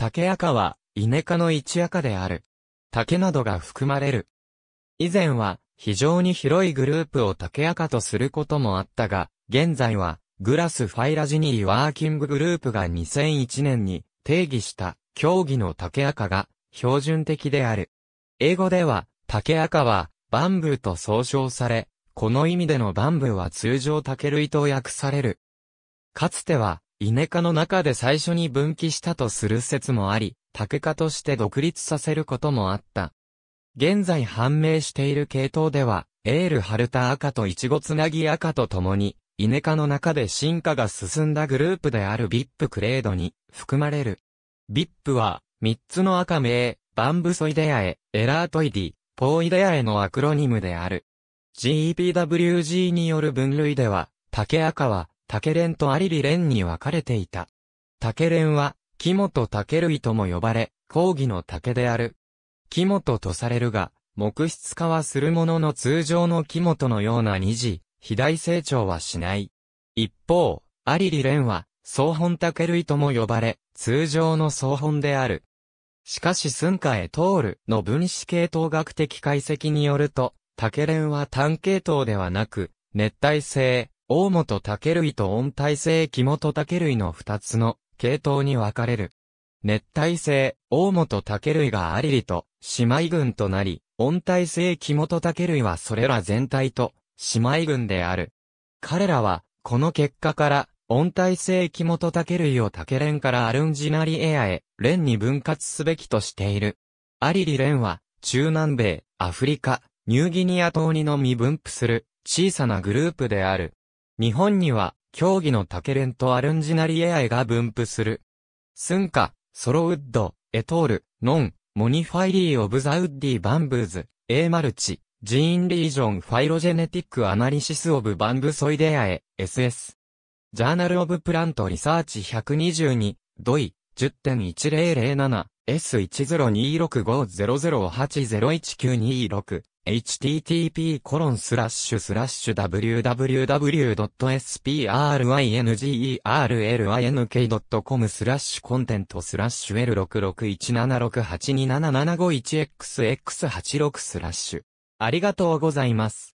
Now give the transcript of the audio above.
竹赤は、稲科の一赤である。竹などが含まれる。以前は、非常に広いグループを竹赤とすることもあったが、現在は、グラスファイラジニーワーキンググループが2001年に定義した競技の竹赤が標準的である。英語では、竹赤は、バンブーと総称され、この意味でのバンブーは通常竹類と訳される。かつては、イネ科の中で最初に分岐したとする説もあり、竹科として独立させることもあった。現在判明している系統では、エールハルタ赤とイチゴつなぎ赤と共に、イネ科の中で進化が進んだグループであるビップクレードに含まれる。ビップは、三つの赤名、バンブソイデアエ、エラートイディ、ポーイデアエのアクロニムである。GPWG による分類では、竹赤は、竹蓮とアリレ蓮に分かれていた。竹蓮は、木本竹類とも呼ばれ、講義の竹である。木本とされるが、木質化はするものの通常の木本のような二次、肥大成長はしない。一方、アリレ蓮は、総本竹類とも呼ばれ、通常の総本である。しかし寸下へ通るの分子系統学的解析によると、竹蓮は単系統ではなく、熱帯性、大本竹類と温帯性木本竹類の二つの系統に分かれる。熱帯性、大本竹類がアリリと姉妹群となり、温帯性木本竹類はそれら全体と姉妹群である。彼らは、この結果から、温帯性木本竹類を竹蓮からアルンジナリエアへ、蓮に分割すべきとしている。アリリ蓮は、中南米、アフリカ、ニューギニア島にのみ分布する小さなグループである。日本には、競技のタケレンとアルンジナリエアイが分布する。スンカ、ソロウッド、エトール、ノン、モニファイリー・オブ・ザ・ウッディ・バンブーズ、エーマルチ、ジーン・リージョン・ファイロジェネティック・アナリシス・オブ・バンブソイデアエ、SS。ジャーナル・オブ・プラント・リサーチ122、ドイ、10.1007、s 1 0 2 6 5 0 0 8 0 1 9 2 6 http://www.springerlink.com スラッシュコンテントスラッシュ L6617682775XX86 1スラッシュ。ありがとうございます。